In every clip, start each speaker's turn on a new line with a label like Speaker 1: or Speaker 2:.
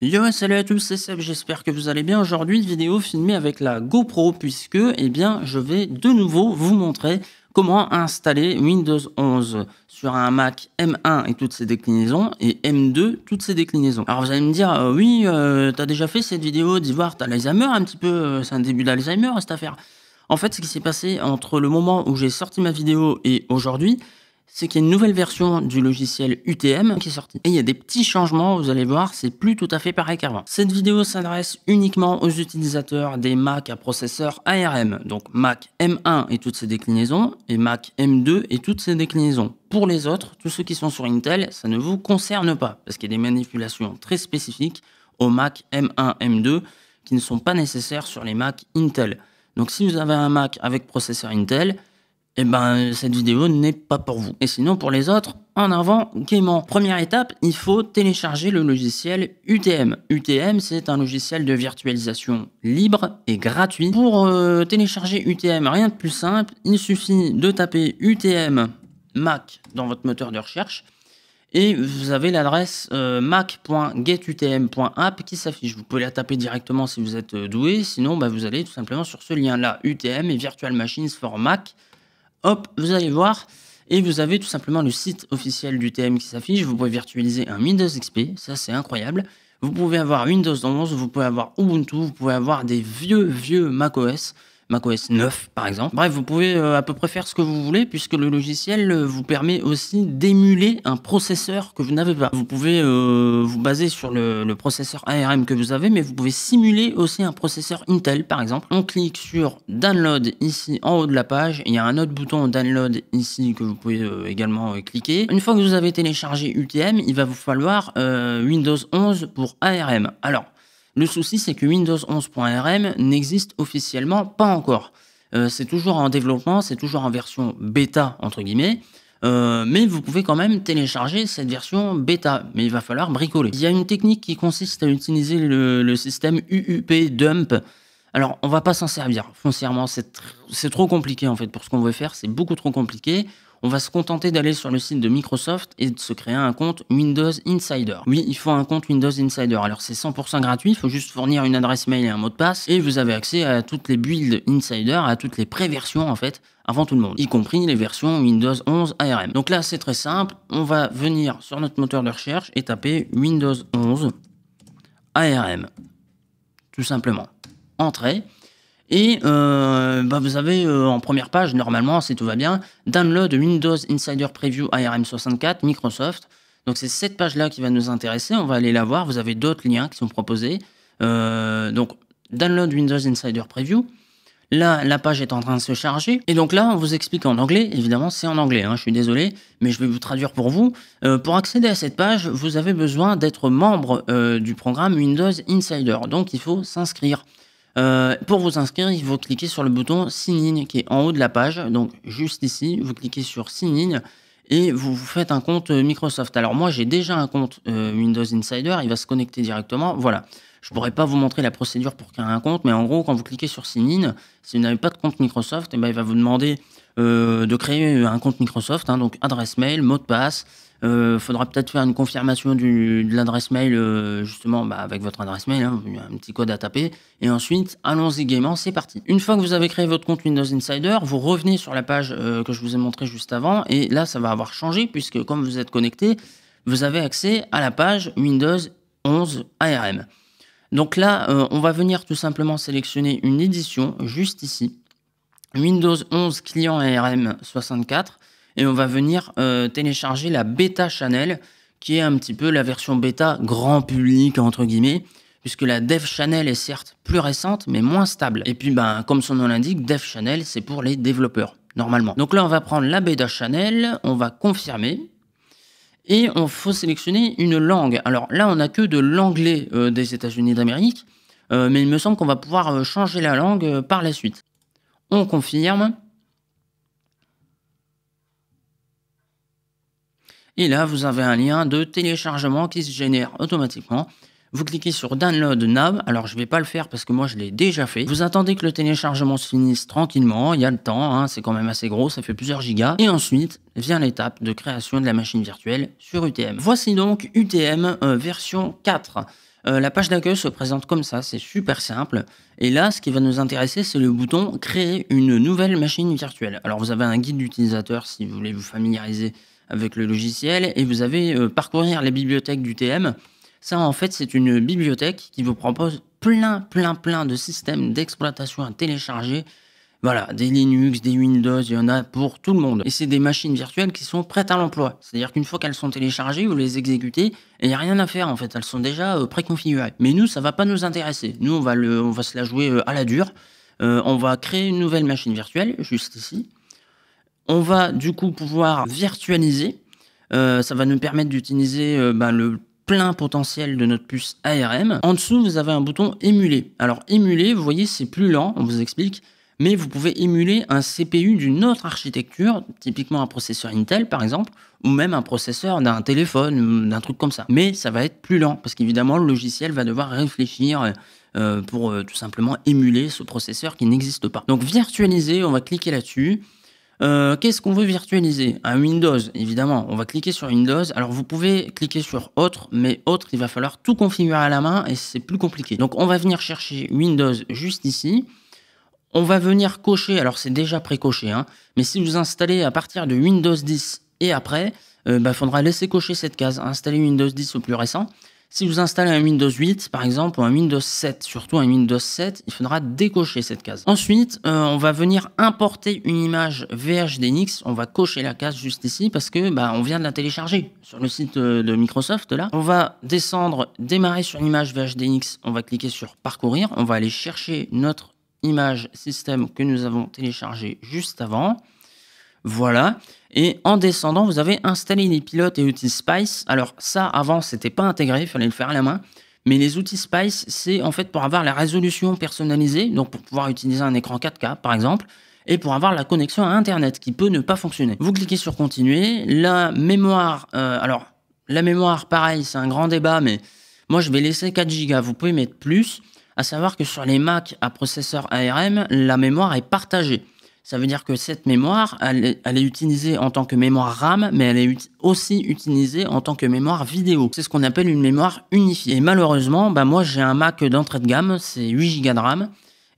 Speaker 1: Yo, salut à tous, c'est Seb, j'espère que vous allez bien. Aujourd'hui, vidéo filmée avec la GoPro puisque, eh bien, je vais de nouveau vous montrer comment installer Windows 11 sur un Mac M1 et toutes ses déclinaisons et M2 toutes ses déclinaisons. Alors vous allez me dire, euh, oui, euh, t'as déjà fait cette vidéo d'Ivoire, t'as l'Alzheimer un petit peu, euh, c'est un début d'Alzheimer cette affaire. En fait, ce qui s'est passé entre le moment où j'ai sorti ma vidéo et aujourd'hui, c'est qu'il y a une nouvelle version du logiciel UTM qui est sortie. Et il y a des petits changements, vous allez voir, c'est plus tout à fait pareil qu'avant. Cette vidéo s'adresse uniquement aux utilisateurs des Mac à processeur ARM, donc Mac M1 et toutes ses déclinaisons, et Mac M2 et toutes ses déclinaisons. Pour les autres, tous ceux qui sont sur Intel, ça ne vous concerne pas, parce qu'il y a des manipulations très spécifiques aux Mac M1, M2 qui ne sont pas nécessaires sur les Mac Intel. Donc si vous avez un Mac avec processeur Intel, eh ben, cette vidéo n'est pas pour vous. Et sinon, pour les autres, en avant, gaiement. Première étape, il faut télécharger le logiciel UTM. UTM, c'est un logiciel de virtualisation libre et gratuit. Pour euh, télécharger UTM, rien de plus simple, il suffit de taper UTM Mac dans votre moteur de recherche et vous avez l'adresse euh, mac.getutm.app qui s'affiche. Vous pouvez la taper directement si vous êtes euh, doué, sinon bah, vous allez tout simplement sur ce lien-là, UTM et Virtual Machines for Mac. Hop, vous allez voir. Et vous avez tout simplement le site officiel du TM qui s'affiche. Vous pouvez virtualiser un Windows XP, ça c'est incroyable. Vous pouvez avoir Windows 11, vous pouvez avoir Ubuntu, vous pouvez avoir des vieux, vieux macOS macOS 9 par exemple. Bref, vous pouvez euh, à peu près faire ce que vous voulez puisque le logiciel euh, vous permet aussi d'émuler un processeur que vous n'avez pas. Vous pouvez euh, vous baser sur le, processeur ARM que vous avez, mais vous pouvez simuler aussi un processeur Intel par exemple. On clique sur Download ici en haut de la page. Il y a un autre bouton Download ici que vous pouvez également cliquer. Une fois que vous avez téléchargé UTM, il va vous falloir Windows 11 pour ARM. Alors, le souci, c'est que Windows 11.rm n'existe officiellement pas encore. Euh, c'est toujours en développement, c'est toujours en version bêta, entre guillemets. Euh, mais vous pouvez quand même télécharger cette version bêta, mais il va falloir bricoler. Il y a une technique qui consiste à utiliser le, système UUP dump. Alors, on va pas s'en servir. Foncièrement, c'est trop compliqué en fait pour ce qu'on veut faire. C'est beaucoup trop compliqué on va se contenter d'aller sur le site de Microsoft et de se créer un compte Windows Insider. Oui, il faut un compte Windows Insider. Alors c'est 100% gratuit, il faut juste fournir une adresse mail et un mot de passe et vous avez accès à toutes les builds Insider, à toutes les pré-versions en fait avant tout le monde, y compris les versions Windows 11 ARM. Donc là, c'est très simple, on va venir sur notre moteur de recherche et taper Windows 11 ARM, tout simplement. Entrée, et euh, bah, vous avez euh, en première page, normalement, si tout va bien, download Windows Insider Preview ARM64 Microsoft. Donc c'est cette page-là qui va nous intéresser. On va aller la voir. Vous avez d'autres liens qui sont proposés. Euh, donc download Windows Insider Preview. Là, la page est en train de se charger. Et donc là, on vous explique en anglais. Évidemment, c'est en anglais. Hein, je suis désolé, mais je vais vous traduire pour vous. pour accéder à cette page, vous avez besoin d'être membre du programme Windows Insider. Donc, il faut s'inscrire. Euh, pour vous inscrire, il faut cliquer sur le bouton Sign qui est en haut de la page. Donc juste ici, vous cliquez sur Sign et vous vous faites un compte euh, Microsoft. Alors moi, j'ai déjà un compte euh, Windows Insider, il va se connecter directement. Voilà. Je ne pourrais pas vous montrer la procédure pour créer un compte, mais en gros, quand vous cliquez sur Sign si vous n'avez pas de compte Microsoft, eh ben, il va vous demander de créer un compte Microsoft, hein. donc adresse mail, mot de passe, il euh, faudra peut-être faire une confirmation de l'adresse mail, euh, justement, bah, avec votre adresse mail, hein, un petit code à taper. Et ensuite, allons-y gaiement, c'est parti. Une fois que vous avez créé votre compte Windows Insider, vous revenez sur la page euh, que je vous ai montrée juste avant. Et là, ça va avoir changé, puisque comme vous êtes connecté, vous avez accès à la page Windows 11 ARM. Donc là, on va venir tout simplement sélectionner une édition juste ici. Windows 11 client ARM 64 et on va venir euh, télécharger la bêta channel, qui est un petit peu la version bêta grand public, entre guillemets, puisque la Dev Channel est certes plus récente, mais moins stable. Et puis, ben, comme son nom l'indique, Dev Channel, c'est pour les développeurs, normalement. Donc là, on va prendre la bêta Channel, on va confirmer, et on faut sélectionner une langue. Alors là, on n'a que de l'anglais euh, des États-Unis d'Amérique, euh, mais il me semble qu'on va pouvoir changer la langue par la suite. On confirme. Et là, vous avez un lien de téléchargement qui se génère automatiquement. Vous cliquez sur Download NAB. Alors, je ne vais pas le faire parce que moi, je l'ai déjà fait. Vous attendez que le téléchargement se finisse tranquillement. Il y a le temps. Hein. c'est quand même assez gros. Ça fait plusieurs gigas. Et ensuite, vient l'étape de création de la machine virtuelle sur UTM. Voici donc UTM euh, version 4. Euh, la page d'accueil se présente comme ça, c'est super simple. Et là, ce qui va nous intéresser, c'est le bouton Créer une nouvelle machine virtuelle. Alors, vous avez un guide d'utilisateur si vous voulez vous familiariser avec le logiciel et vous avez euh, parcourir les bibliothèques du TM. Ça, en fait, c'est une bibliothèque qui vous propose plein, plein, plein de systèmes d'exploitation à télécharger. Voilà, des Linux, des Windows, il y en a pour tout le monde. Et c'est des machines virtuelles qui sont prêtes à l'emploi. C'est-à-dire qu'une fois qu'elles sont téléchargées, vous les exécutez et il n'y a rien à faire en fait. Elles sont déjà euh, préconfigurées. Mais nous, ça ne va pas nous intéresser. Nous, on va, on va se la jouer euh, à la dure. on va créer une nouvelle machine virtuelle, juste ici. On va du coup pouvoir virtualiser. Euh, ça va nous permettre d'utiliser euh, ben, le plein potentiel de notre puce ARM. En dessous, vous avez un bouton émuler. Alors émuler, vous voyez, c'est plus lent, on vous explique, mais vous pouvez émuler un CPU d'une autre architecture, typiquement un processeur Intel par exemple, ou même un processeur d'un téléphone, d'un truc comme ça. Mais ça va être plus lent, parce qu'évidemment, le logiciel va devoir réfléchir euh, pour tout simplement émuler ce processeur qui n'existe pas. Donc virtualiser, on va cliquer là-dessus. Euh, qu'est-ce qu'on veut virtualiser Un Windows, évidemment. On va cliquer sur Windows. Alors, vous pouvez cliquer sur Autre, mais Autre, il va falloir tout configurer à la main et c'est plus compliqué. Donc, on va venir chercher Windows juste ici. On va venir cocher, alors c'est déjà précoché, hein, mais si vous installez à partir de Windows 10 et après, il euh, bah, faudra laisser cocher cette case, installer Windows 10 au plus récent. Si vous installez un Windows 8, par exemple, ou un Windows 7, surtout un Windows 7, il faudra décocher cette case. Ensuite, euh, on va venir importer une image VHDX. On va cocher la case juste ici parce que bah, on vient de la télécharger sur le site euh, de Microsoft. Là, on va descendre, démarrer sur une image VHDX. On va cliquer sur parcourir. On va aller chercher notre image système que nous avons téléchargé juste avant. Voilà. Et en descendant, vous avez installé les pilotes et outils Spice. Alors ça, avant, c'était pas intégré, il fallait le faire à la main. Mais les outils Spice, c'est en fait pour avoir la résolution personnalisée, donc pour pouvoir utiliser un écran 4K par exemple, et pour avoir la connexion à Internet qui peut ne pas fonctionner. Vous cliquez sur Continuer. La mémoire, euh, alors la mémoire, pareil, c'est un grand débat, mais moi je vais laisser 4 Go. Vous pouvez mettre plus, à savoir que sur les Mac à processeur ARM, la mémoire est partagée. Ça veut dire que cette mémoire, elle est, utilisée en tant que mémoire RAM, mais elle est aussi utilisée en tant que mémoire vidéo. C'est ce qu'on appelle une mémoire unifiée. Et malheureusement, bah moi j'ai un Mac d'entrée de gamme, c'est 8 Go de RAM.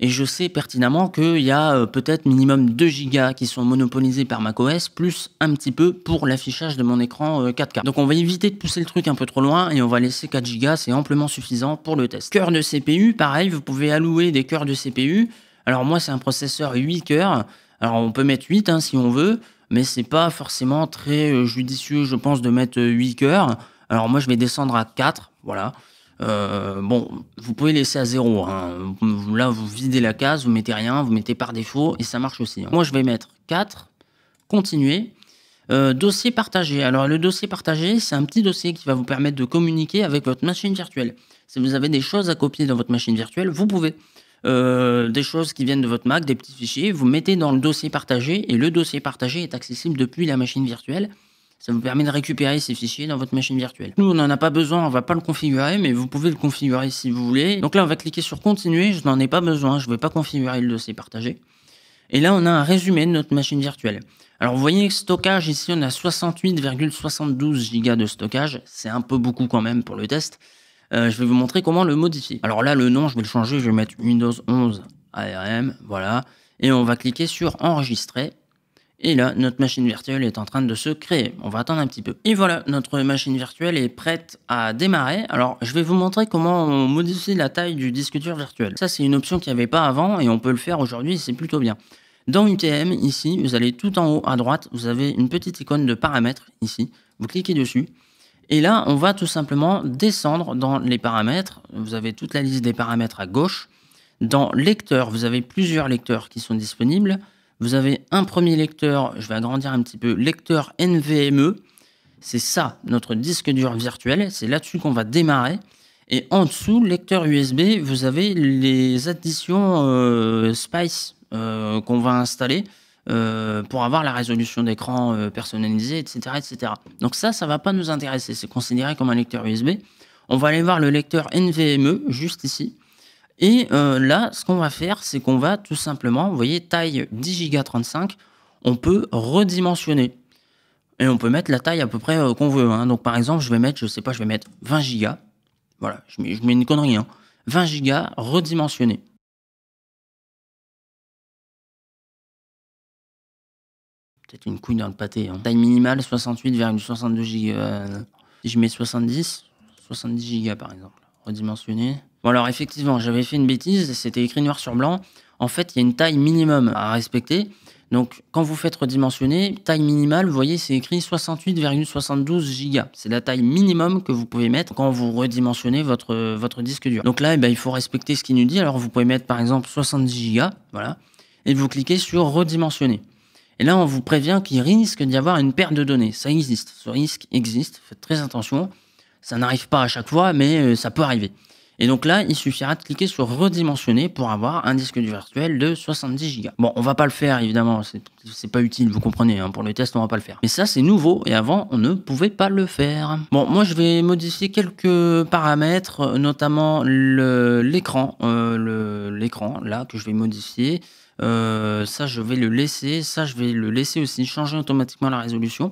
Speaker 1: Et je sais pertinemment qu'il y a euh, peut-être minimum 2 Go qui sont monopolisés par macOS, plus un petit peu pour l'affichage de mon écran 4K. Euh, Donc on va éviter de pousser le truc un peu trop loin et on va laisser 4 Go, c'est amplement suffisant pour le test. Cœur de CPU, pareil, vous pouvez allouer des cœurs de CPU alors moi, c'est un processeur 8 cœurs. Alors on peut mettre 8 hein, si on veut, mais c'est pas forcément très euh, judicieux, je pense, de mettre 8 euh, cœurs. Alors moi, je vais descendre à 4, voilà. Euh, bon, vous pouvez laisser à 0. Hein. Là, vous videz la case, vous mettez rien, vous mettez par défaut, et ça marche aussi. Hein. Moi, je vais mettre 4, continuer. dossier partagé. Alors le dossier partagé, c'est un petit dossier qui va vous permettre de communiquer avec votre machine virtuelle. Si vous avez des choses à copier dans votre machine virtuelle, vous pouvez. Euh, des choses qui viennent de votre Mac, des petits fichiers, vous mettez dans le dossier partagé et le dossier partagé est accessible depuis la machine virtuelle. Ça vous permet de récupérer ces fichiers dans votre machine virtuelle. Nous, on n'en a pas besoin, on va pas le configurer, mais vous pouvez le configurer si vous voulez. Donc là, on va cliquer sur continuer, je n'en ai pas besoin, je ne vais pas configurer le dossier partagé. Et là, on a un résumé de notre machine virtuelle. Alors, vous voyez, stockage, ici, on a 68,72 Go de stockage. C'est un peu beaucoup quand même pour le test. Euh, je vais vous montrer comment le modifier. Alors là, le nom, je vais le changer, je vais mettre Windows 11 ARM, voilà. Et on va cliquer sur Enregistrer. Et là, notre machine virtuelle est en train de se créer. On va attendre un petit peu. Et voilà, notre machine virtuelle est prête à démarrer. Alors, je vais vous montrer comment modifier la taille du disque dur virtuel. Ça, c'est une option qu'il n'y avait pas avant et on peut le faire aujourd'hui, c'est plutôt bien. Dans UTM, ici, vous allez tout en haut à droite, vous avez une petite icône de paramètres, ici. Vous cliquez dessus et là, on va tout simplement descendre dans les paramètres. Vous avez toute la liste des paramètres à gauche. Dans lecteur, vous avez plusieurs lecteurs qui sont disponibles. Vous avez un premier lecteur, je vais agrandir un petit peu, lecteur NVMe. C'est ça, notre disque dur virtuel. C'est là-dessus qu'on va démarrer. Et en dessous, lecteur USB, vous avez les additions euh, Spice euh, qu'on va installer. Euh, pour avoir la résolution d'écran euh, personnalisée, etc., etc. Donc ça, ça va pas nous intéresser. C'est considéré comme un lecteur USB. On va aller voir le lecteur NVMe juste ici. Et euh, là, ce qu'on va faire, c'est qu'on va tout simplement, vous voyez, taille 10 Go 35, on peut redimensionner. Et on peut mettre la taille à peu près qu'on veut. Hein. Donc par exemple, je vais mettre, je sais pas, je vais mettre 20 Go. Voilà, je mets, une connerie. 20 hein. Go redimensionné. peut-être une couille dans le pâté. Hein. Taille minimale, 68,62 euh, Si je mets 70, 70 Go par exemple, Redimensionner. Bon alors effectivement, j'avais fait une bêtise, c'était écrit noir sur blanc. En fait, il y a une taille minimum à respecter. Donc, quand vous faites redimensionner, taille minimale, vous voyez, c'est écrit 68,72 gigas. C'est la taille minimum que vous pouvez mettre quand vous redimensionnez votre, votre disque dur. Donc là, eh ben, il faut respecter ce qu'il nous dit. Alors, vous pouvez mettre, par exemple, 70 gigas, voilà, et vous cliquez sur redimensionner. Et là, on vous prévient qu'il risque d'y avoir une perte de données. Ça existe. Ce risque existe. Faites très attention. Ça n'arrive pas à chaque fois, mais euh, ça peut arriver. Et donc là, il suffira de cliquer sur redimensionner pour avoir un disque dur virtuel de 70 Go. Bon, on va pas le faire évidemment, c'est pas utile, vous comprenez, hein, pour le test, on va pas le faire. Mais ça, c'est nouveau et avant, on ne pouvait pas le faire. Bon, moi, je vais modifier quelques paramètres, notamment l'écran, euh, l'écran là que je vais modifier. Euh, ça, je vais le laisser. Ça, je vais le laisser aussi changer automatiquement la résolution.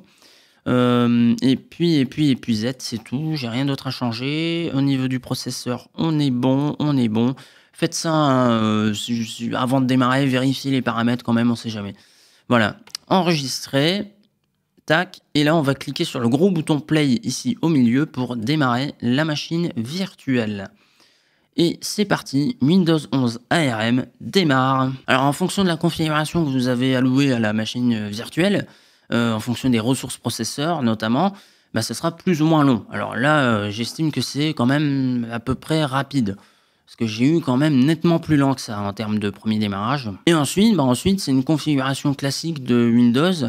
Speaker 1: Euh, et puis, et puis, et puis Z, c'est tout. J'ai rien d'autre à changer. Au niveau du processeur, on est bon, on est bon. Faites ça euh, avant de démarrer, vérifiez les paramètres quand même, on sait jamais. Voilà, enregistrer, tac, et là on va cliquer sur le gros bouton play ici au milieu pour démarrer la machine virtuelle. Et c'est parti, Windows 11 ARM démarre. Alors en fonction de la configuration que vous avez allouée à la machine virtuelle, euh, en fonction des ressources processeurs notamment, bah, ce sera plus ou moins long. Alors là, euh, j'estime que c'est quand même à peu près rapide. Parce que j'ai eu quand même nettement plus lent que ça en termes de premier démarrage. Et ensuite, bah, ensuite c'est une configuration classique de Windows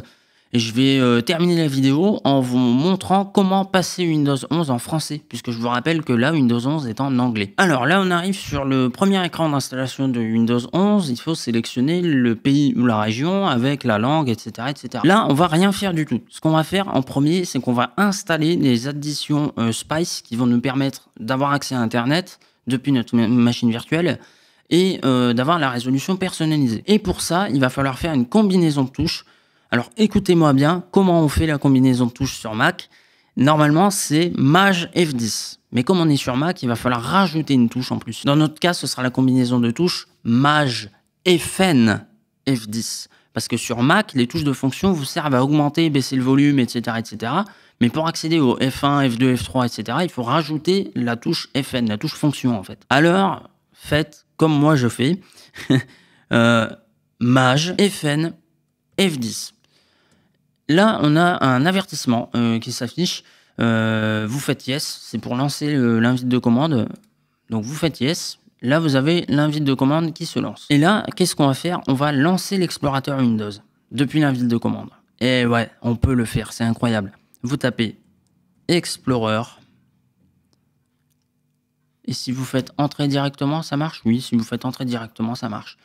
Speaker 1: je vais euh, terminer la vidéo en vous montrant comment passer Windows 11 en français, puisque je vous rappelle que là, Windows 11 est en anglais. Alors là, on arrive sur le premier écran d'installation de Windows 11. Il faut sélectionner le pays ou la région avec la langue, etc. etc. Là, on va rien faire du tout. Ce qu'on va faire en premier, c'est qu'on va installer les additions euh, Spice qui vont nous permettre d'avoir accès à Internet depuis notre machine virtuelle et euh, d'avoir la résolution personnalisée. Et pour ça, il va falloir faire une combinaison de touches alors écoutez-moi bien, comment on fait la combinaison de touches sur Mac Normalement, c'est Maj F10. Mais comme on est sur Mac, il va falloir rajouter une touche en plus. Dans notre cas, ce sera la combinaison de touches Maj FN F10. Parce que sur Mac, les touches de fonction vous servent à augmenter, baisser le volume, etc. etc. Mais pour accéder au F1, F2, F3, etc., il faut rajouter la touche FN, la touche fonction en fait. Alors, faites comme moi je fais. Euh, Maj FN F10. Là, on a un avertissement euh, qui s'affiche. Euh, vous faites yes, c'est pour lancer l'invite de commande. Donc vous faites yes. Là, vous avez l'invite de commande qui se lance. Et là, qu'est-ce qu'on va faire On va lancer l'explorateur Windows depuis l'invite de commande. Et ouais, on peut le faire, c'est incroyable. Vous tapez Explorer. Et si vous faites entrer directement, ça marche Oui, si vous faites entrer directement, ça marche.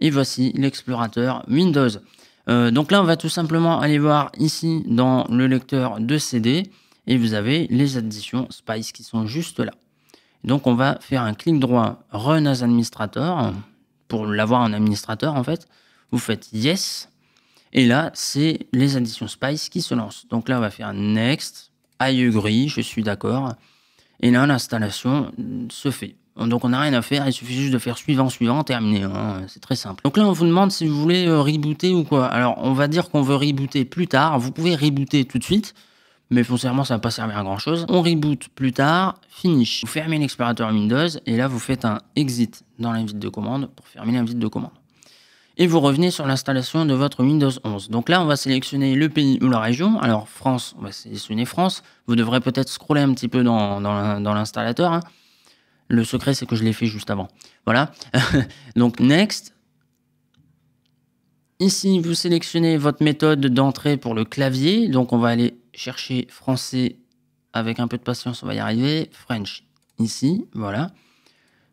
Speaker 1: Et voici l'explorateur Windows. Euh, donc là, on va tout simplement aller voir ici dans le lecteur de CD et vous avez les additions Spice qui sont juste là. Donc on va faire un clic droit Run as administrator pour l'avoir en administrateur en fait. Vous faites Yes et là c'est les additions Spice qui se lancent. Donc là on va faire Next, I agree, je suis d'accord et là l'installation se fait. Donc on n'a rien à faire, il suffit juste de faire suivant, suivant, terminé. Hein. C'est très simple. Donc là on vous demande si vous voulez euh, rebooter ou quoi. Alors on va dire qu'on veut rebooter plus tard. Vous pouvez rebooter tout de suite, mais foncièrement ça va pas servir à grand chose. On reboot plus tard, finish. Vous fermez l'explorateur Windows et là vous faites un exit dans l'invite de commande pour fermer l'invite de commande. Et vous revenez sur l'installation de votre Windows 11. Donc là on va sélectionner le pays ou la région. Alors France, on va sélectionner France. Vous devrez peut-être scroller un petit peu dans, dans, l'installateur. Hein. Le secret, c'est que je l'ai fait juste avant. Voilà. Donc, next. Ici, vous sélectionnez votre méthode d'entrée pour le clavier. Donc, on va aller chercher français. Avec un peu de patience, on va y arriver. French, ici. Voilà.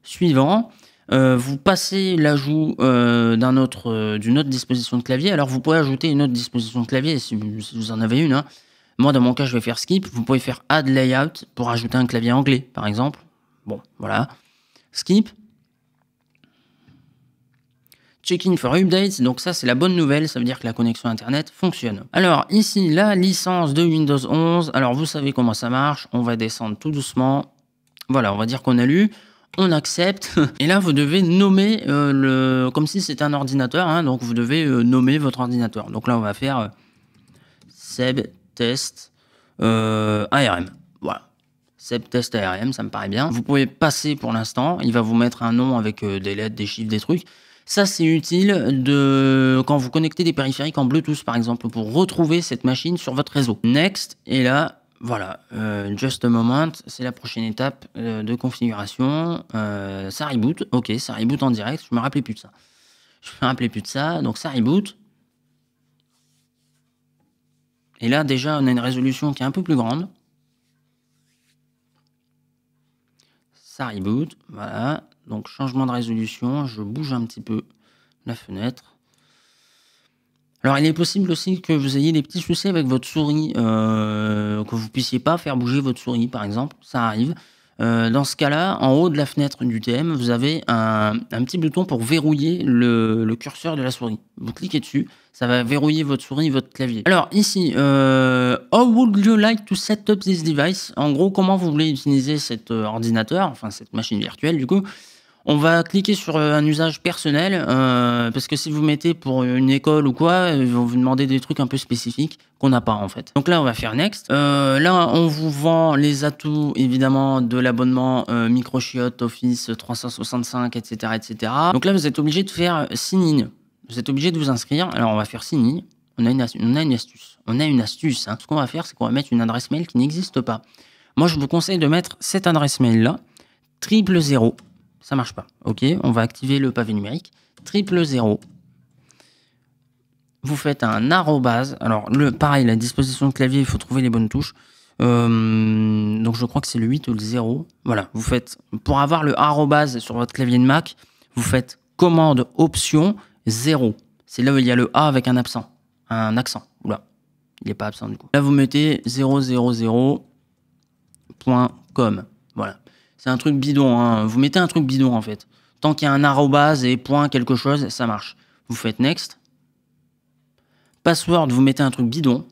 Speaker 1: Suivant. Euh, vous passez l'ajout euh, autre, euh, d'une autre disposition de clavier. Alors vous pouvez ajouter une autre disposition de clavier si vous, en avez une. Hein. Moi dans mon cas je vais faire skip. Vous pouvez faire add layout pour ajouter un clavier anglais par exemple. Bon, voilà. Skip. Check-in for updates, donc ça c'est la bonne nouvelle, ça veut dire que la connexion internet fonctionne. Alors ici la licence de Windows 11, alors vous savez comment ça marche, on va descendre tout doucement. Voilà, on va dire qu'on a lu, on accepte, et là vous devez nommer euh, le, comme si c'était un ordinateur, hein. donc vous devez euh, nommer votre ordinateur. Donc là on va faire euh, Seb test ARM. Test ARM, ça me paraît bien. Vous pouvez passer pour l'instant, il va vous mettre un nom avec euh, des lettres, des chiffres, des trucs. Ça, c'est utile de, quand vous connectez des périphériques en Bluetooth, par exemple, pour retrouver cette machine sur votre réseau. Next, et là, voilà, euh, just a moment, c'est la prochaine étape euh, de configuration. ça reboot, ok, ça reboot en direct, je me rappelais plus de ça. Je me rappelais plus de ça, donc ça reboot. Et là, déjà, on a une résolution qui est un peu plus grande. reboot. Voilà. Donc changement de résolution, je bouge un petit peu la fenêtre. Alors il est possible aussi que vous ayez des petits soucis avec votre souris, euh, que vous puissiez pas faire bouger votre souris par exemple, ça arrive. Euh, dans ce cas-là, en haut de la fenêtre du TM, vous avez un, petit bouton pour verrouiller le, curseur de la souris. Vous cliquez dessus, ça va verrouiller votre souris, votre clavier. Alors ici, euh, how would you like to set up this device En gros, comment vous voulez utiliser cet euh, ordinateur, enfin cette machine virtuelle du coup on va cliquer sur euh, un usage personnel, euh, parce que si vous mettez pour une école ou quoi, euh, ils vont vous demander des trucs un peu spécifiques qu'on n'a pas en fait. Donc là, on va faire Next. là, on vous vend les atouts, évidemment, de l'abonnement euh, Office 365, etc., etc. Donc là, vous êtes obligé de faire sign in. Vous êtes obligé de vous inscrire. Alors, on va faire sign in. On a une, a une astuce. On a une astuce. Hein. Ce qu'on va faire, c'est qu'on va mettre une adresse mail qui n'existe pas. Moi, je vous conseille de mettre cette adresse mail-là, triple zéro ça marche pas. Ok, on va activer le pavé numérique. Triple 0. Vous faites un arrobase. Alors, le, pareil, la disposition de clavier, il faut trouver les bonnes touches. Euh, donc, je crois que c'est le 8 ou le 0. Voilà, vous faites, pour avoir le arrobase sur votre clavier de Mac, vous faites commande option 0. C'est là où il y a le A avec un absent. Un accent. Oula, il n'est pas absent du coup. Là, vous mettez 000.com c'est un truc bidon. Hein. Vous mettez un truc bidon en fait. Tant qu'il y a un arrobase et point quelque chose, ça marche. Vous faites next. Password, vous mettez un truc bidon.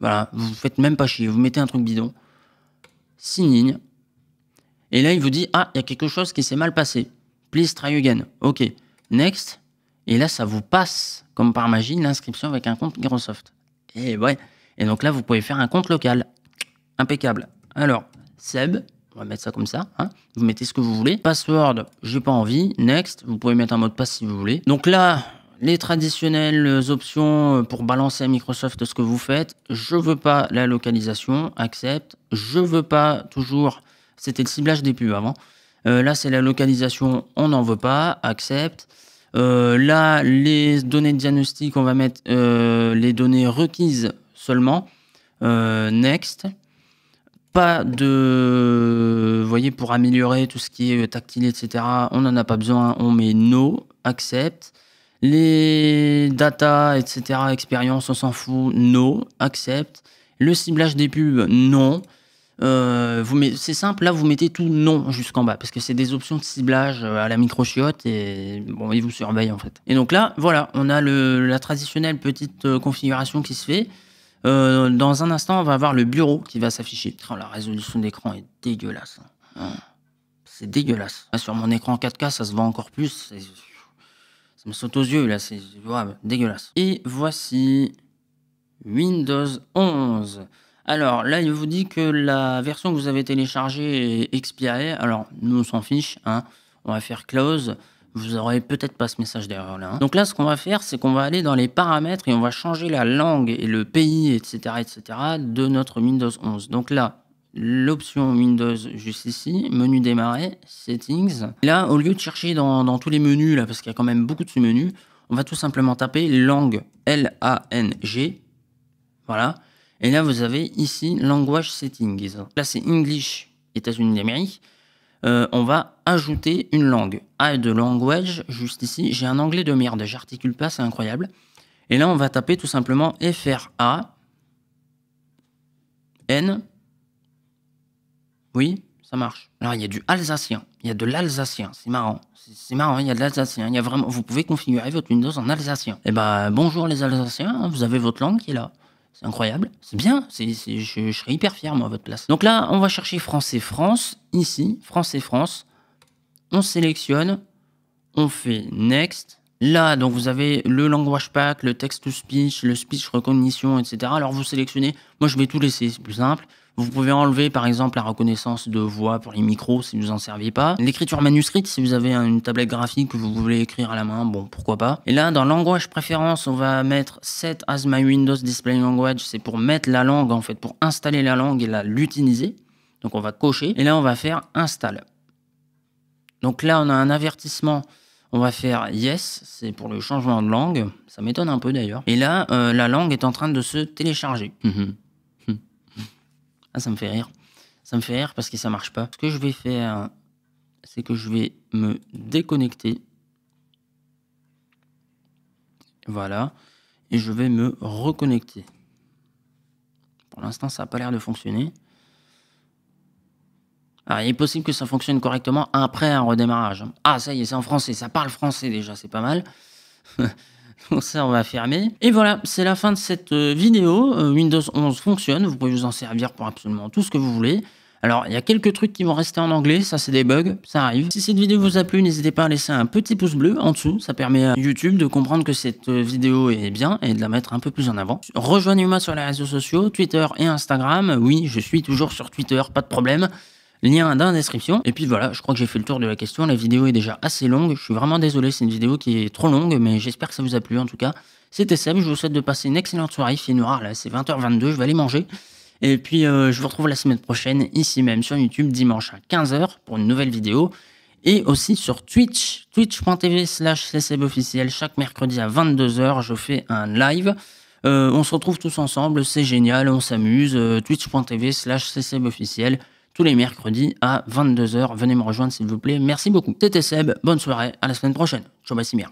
Speaker 1: Voilà, vous faites même pas chier, vous mettez un truc bidon. Sign. Et là, il vous dit Ah, il y a quelque chose qui s'est mal passé. Please try again. OK. Next. Et là, ça vous passe, comme par magie, l'inscription avec un compte Microsoft. Et eh ouais. Et donc là, vous pouvez faire un compte local. Impeccable. Alors, Seb, on va mettre ça comme ça. Hein. Vous mettez ce que vous voulez. Password, j'ai pas envie. Next, vous pouvez mettre un mot de passe si vous voulez. Donc là, les traditionnelles options euh, pour balancer à Microsoft ce que vous faites. Je veux pas la localisation, accepte. Je veux pas toujours. C'était le ciblage des pubs avant. Euh, là, c'est la localisation, on n'en veut pas, accepte. Euh, là, les données de diagnostic, on va mettre les données requises seulement. next pas de. Vous voyez, pour améliorer tout ce qui est euh, tactile, etc., on n'en a pas besoin. On met no, accept. Les data, etc., expérience, on s'en fout. No, accept. Le ciblage des pubs, non. Euh, c'est simple, là vous mettez tout non jusqu'en bas parce que c'est des options de ciblage euh, à la microchiotte et bon, ils vous surveillent en fait. Et donc là, voilà, on a la traditionnelle petite euh, configuration qui se fait. Euh, dans un instant, on va avoir le bureau qui va s'afficher. Oh, la résolution d'écran est dégueulasse. Hein. Hein. C'est dégueulasse. sur mon écran 4K, ça se voit encore plus. Ça me saute aux yeux, là. C'est dégueulasse. Et voici Windows 11. Alors là, il vous dit que la version que vous avez téléchargée est expirée. Alors, nous, on s'en fiche. Hein. On va faire close vous aurez peut-être pas ce message d'erreur là. Hein. Donc là, ce qu'on va faire, c'est qu'on va aller dans les paramètres et on va changer la langue et le pays, etc., etc., de notre Windows 11. Donc là, l'option Windows juste ici, menu démarrer, settings. Là, au lieu de chercher dans, tous les menus, là, parce qu'il y a quand même beaucoup de menus on va tout simplement taper langue, L-A-N-G, voilà. Et là, vous avez ici language settings. Là, c'est English, États-Unis d'Amérique. Euh, on va ajouter une langue. I de language, juste ici, j'ai un anglais de merde, j'articule pas, c'est incroyable. Et là, on va taper tout simplement a N. Oui, ça marche. Alors, il y a du alsacien, il y a de l'alsacien, c'est marrant. C'est marrant, il y a de l'alsacien, il y vraiment... Vous pouvez configurer votre Windows en alsacien. Eh ben, bonjour les alsaciens, vous avez votre langue qui est là. C'est incroyable. C'est bien. C'est, je, serais hyper fier, moi, à votre place. Donc là, on va chercher Français et France. Ici, Français et France. On sélectionne. On fait Next. Là, donc vous avez le language pack, le text to speech, le speech recognition, etc. Alors vous sélectionnez. Moi, je vais tout laisser, c'est plus simple. Vous pouvez enlever par exemple la reconnaissance de voix pour les micros si vous en servez pas. L'écriture manuscrite si vous avez une tablette graphique que vous voulez écrire à la main, bon pourquoi pas. Et là dans langage préférence on va mettre set as my Windows Display Language, c'est pour mettre la langue en fait, pour installer la langue et la l'utiliser. Donc on va cocher et là on va faire install. Donc là on a un avertissement on va faire yes, c'est pour le changement de langue. Ça m'étonne un peu d'ailleurs. Et là, euh, la langue est en train de se télécharger. Mm-hmm. Ah, ça me fait rire. Ça me fait rire parce que ça marche pas. Ce que je vais faire, c'est que je vais me déconnecter. Voilà. Et je vais me reconnecter. Pour l'instant, ça n'a pas l'air de fonctionner. Ah, il est possible que ça fonctionne correctement après un redémarrage. Ah, ça y est, c'est en français, ça parle français déjà, c'est pas mal. ça on va fermer. Et voilà, c'est la fin de cette euh, vidéo. Euh, Windows 11 fonctionne, vous pouvez vous en servir pour absolument tout ce que vous voulez. Alors, il y a quelques trucs qui vont rester en anglais, ça c'est des bugs, ça arrive. Si cette vidéo vous a plu, n'hésitez pas à laisser un petit pouce bleu en dessous, ça permet à YouTube de comprendre que cette euh, vidéo est bien et de la mettre un peu plus en avant. Rejoignez-moi sur les réseaux sociaux, Twitter et Instagram. Oui, je suis toujours sur Twitter, pas de problème. Lien dans la description. Et puis voilà, je crois que j'ai fait le tour de la question. La vidéo est déjà assez longue. Je suis vraiment désolé, c'est une vidéo qui est trop longue, mais j'espère que ça vous a plu en tout cas. C'était Seb, je vous souhaite de passer une excellente soirée. Il fait noir là, c'est 20h22, je vais aller manger. Et puis euh, je vous retrouve la semaine prochaine, ici même sur YouTube, dimanche à 15h pour une nouvelle vidéo. Et aussi sur Twitch, twitch.tv slash e officiel. Chaque mercredi à 22h, je fais un live. Euh, on se retrouve tous ensemble, c'est génial, on s'amuse. Euh, twitch.tv slash e officiel tous les mercredis à 22h. Venez me rejoindre s'il vous plaît. Merci beaucoup. C'était Seb, bonne soirée, à la semaine prochaine. Ciao, Massimir.